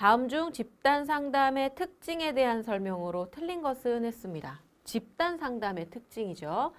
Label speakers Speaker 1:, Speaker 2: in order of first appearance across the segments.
Speaker 1: 다음 중 집단 상담의 특징에 대한 설명으로 틀린 것은 했습니다. 집단 상담의 특징이죠.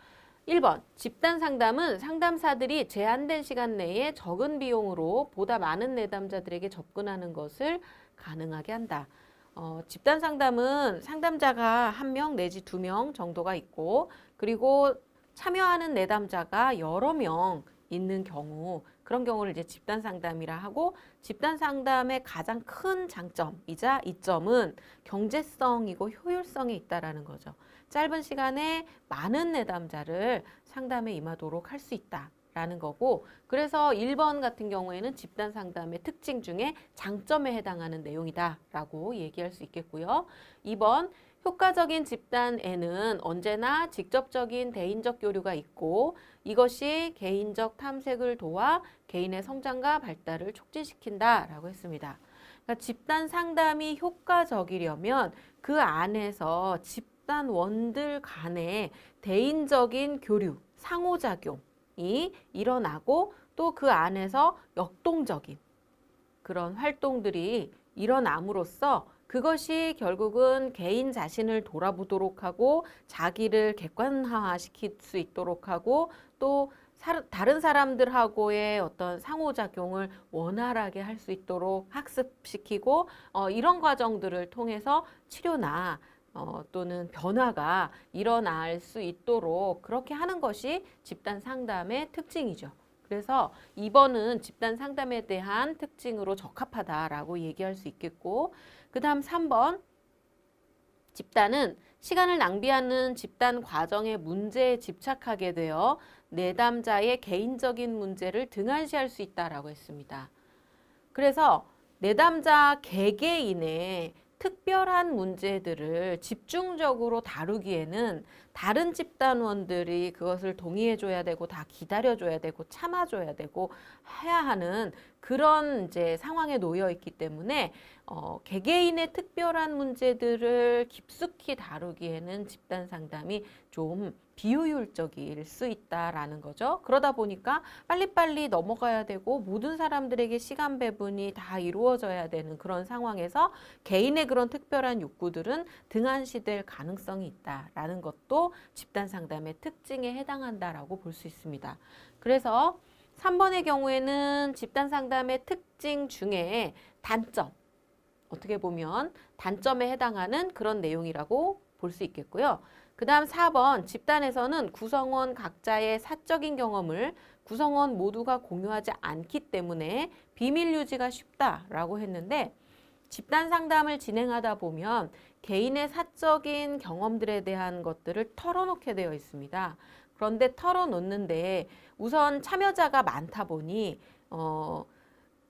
Speaker 1: 1번 집단 상담은 상담사들이 제한된 시간 내에 적은 비용으로 보다 많은 내담자들에게 접근하는 것을 가능하게 한다. 어, 집단 상담은 상담자가 한 명 내지 두 명 정도가 있고 그리고 참여하는 내담자가 여러 명 있는 경우 그런 경우를 이제 집단 상담이라 하고 집단 상담의 가장 큰 장점이자 이점은 경제성이고 효율성이 있다라는 거죠. 짧은 시간에 많은 내담자를 상담에 임하도록 할 수 있다. 라는 거고 그래서 1번 같은 경우에는 집단 상담의 특징 중에 장점에 해당하는 내용이다 라고 얘기할 수 있겠고요. 2번 효과적인 집단에는 언제나 직접적인 대인적 교류가 있고 이것이 개인적 탐색을 도와 개인의 성장과 발달을 촉진시킨다라고 했습니다. 그러니까 집단 상담이 효과적이려면 그 안에서 집단원들 간의 대인적인 교류, 상호작용이 일어나고 또 그 안에서 역동적인 그런 활동들이 일어남으로써 그것이 결국은 개인 자신을 돌아보도록 하고 자기를 객관화시킬 수 있도록 하고 또 다른 사람들하고의 어떤 상호작용을 원활하게 할 수 있도록 학습시키고 어, 이런 과정들을 통해서 치료나 어, 또는 변화가 일어날 수 있도록 그렇게 하는 것이 집단 상담의 특징이죠. 그래서 2번은 집단 상담에 대한 특징으로 적합하다라고 얘기할 수 있겠고 그 다음 3번 집단은 시간을 낭비하는 집단 과정의 문제에 집착하게 되어 내담자의 개인적인 문제를 등한시할 수 있다라고 했습니다. 그래서 내담자 개개인의 특별한 문제들을 집중적으로 다루기에는 다른 집단원들이 그것을 동의해줘야 되고 다 기다려줘야 되고 참아줘야 되고 해야 하는 그런 이제 상황에 놓여 있기 때문에 어, 개개인의 특별한 문제들을 깊숙이 다루기에는 집단 상담이 좀 비효율적일 수 있다라는 거죠. 그러다 보니까 빨리빨리 넘어가야 되고 모든 사람들에게 시간 배분이 다 이루어져야 되는 그런 상황에서 개인의 그런 특별한 욕구들은 등한시될 가능성이 있다라는 것도 집단 상담의 특징에 해당한다라고 볼 수 있습니다. 그래서 3번의 경우에는 집단 상담의 특징 중에 단점, 어떻게 보면 단점에 해당하는 그런 내용이라고 볼 수 있겠고요. 그 다음 4번 집단에서는 구성원 각자의 사적인 경험을 구성원 모두가 공유하지 않기 때문에 비밀 유지가 쉽다라고 했는데 집단 상담을 진행하다 보면 개인의 사적인 경험들에 대한 것들을 털어놓게 되어 있습니다. 그런데 털어놓는데 우선 참여자가 많다 보니 어,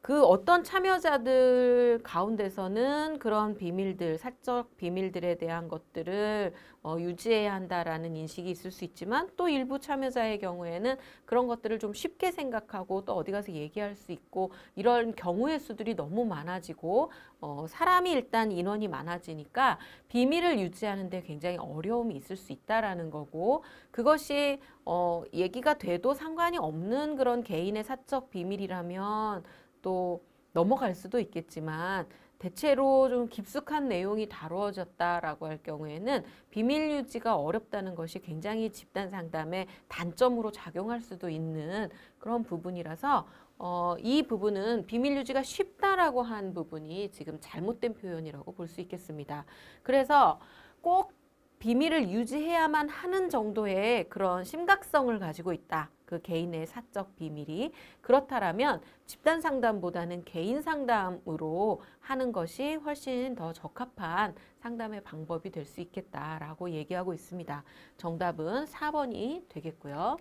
Speaker 1: 그 어떤 참여자들 가운데서는 그런 비밀들, 사적 비밀들에 대한 것들을 어, 유지해야 한다라는 인식이 있을 수 있지만 또 일부 참여자의 경우에는 그런 것들을 좀 쉽게 생각하고 또 어디 가서 얘기할 수 있고 이런 경우의 수들이 너무 많아지고 어, 사람이 일단 인원이 많아지니까 비밀을 유지하는데 굉장히 어려움이 있을 수 있다라는 거고 그것이 어, 얘기가 돼도 상관이 없는 그런 개인의 사적 비밀이라면 또 넘어갈 수도 있겠지만 대체로 좀 깊숙한 내용이 다루어졌다라고 할 경우에는 비밀 유지가 어렵다는 것이 굉장히 집단 상담의 단점으로 작용할 수도 있는 그런 부분이라서 어, 이 부분은 비밀 유지가 쉽다라고 한 부분이 지금 잘못된 표현이라고 볼 수 있겠습니다. 그래서 꼭 비밀을 유지해야만 하는 정도의 그런 심각성을 가지고 있다. 그 개인의 사적 비밀이 그렇다라면 집단 상담보다는 개인 상담으로 하는 것이 훨씬 더 적합한 상담의 방법이 될 수 있겠다라고 얘기하고 있습니다. 정답은 4번이 되겠고요.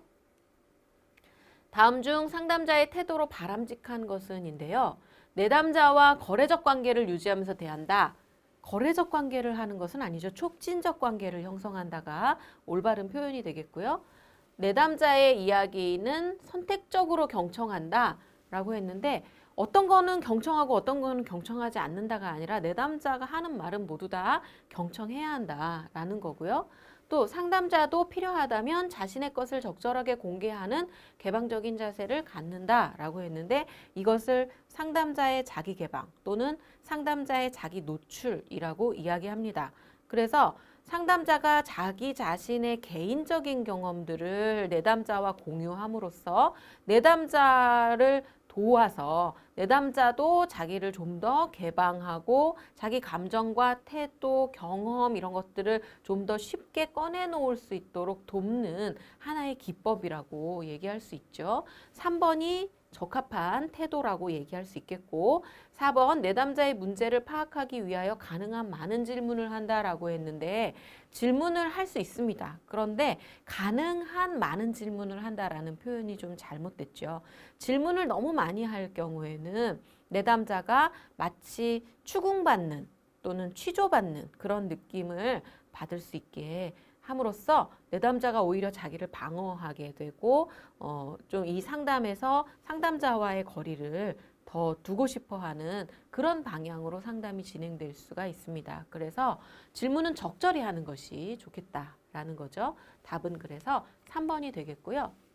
Speaker 1: 다음 중 상담자의 태도로 바람직한 것은 인데요. 내담자와 거래적 관계를 유지하면서 대한다. 거래적 관계를 하는 것은 아니죠. 촉진적 관계를 형성한다가 올바른 표현이 되겠고요. 내담자의 이야기는 선택적으로 경청한다 라고 했는데 어떤 거는 경청하고 어떤 거는 경청하지 않는다가 아니라 내담자가 하는 말은 모두 다 경청해야 한다라는 거고요. 또 상담자도 필요하다면 자신의 것을 적절하게 공개하는 개방적인 자세를 갖는다라고 했는데 이것을 상담자의 자기 개방 또는 상담자의 자기 노출이라고 이야기합니다. 그래서 상담자가 자기 자신의 개인적인 경험들을 내담자와 공유함으로써 내담자를 도와서 내담자도 자기를 좀 더 개방하고 자기 감정과 태도, 경험 이런 것들을 좀 더 쉽게 꺼내놓을 수 있도록 돕는 하나의 기법이라고 얘기할 수 있죠. 3번이 적합한 태도라고 얘기할 수 있겠고 4번 내담자의 문제를 파악하기 위하여 가능한 많은 질문을 한다라고 했는데 질문을 할 수 있습니다. 그런데 가능한 많은 질문을 한다라는 표현이 좀 잘못됐죠. 질문을 너무 많이 할 경우에는 경는 내담자가 마치 추궁받는 또는 취조받는 그런 느낌을 받을 수 있게 함으로써 내담자가 오히려 자기를 방어하게 되고 어, 좀 이 상담에서 상담자와의 거리를 더 두고 싶어 하는 그런 방향으로 상담이 진행될 수가 있습니다. 그래서 질문은 적절히 하는 것이 좋겠다라는 거죠. 답은 그래서 3번이 되겠고요.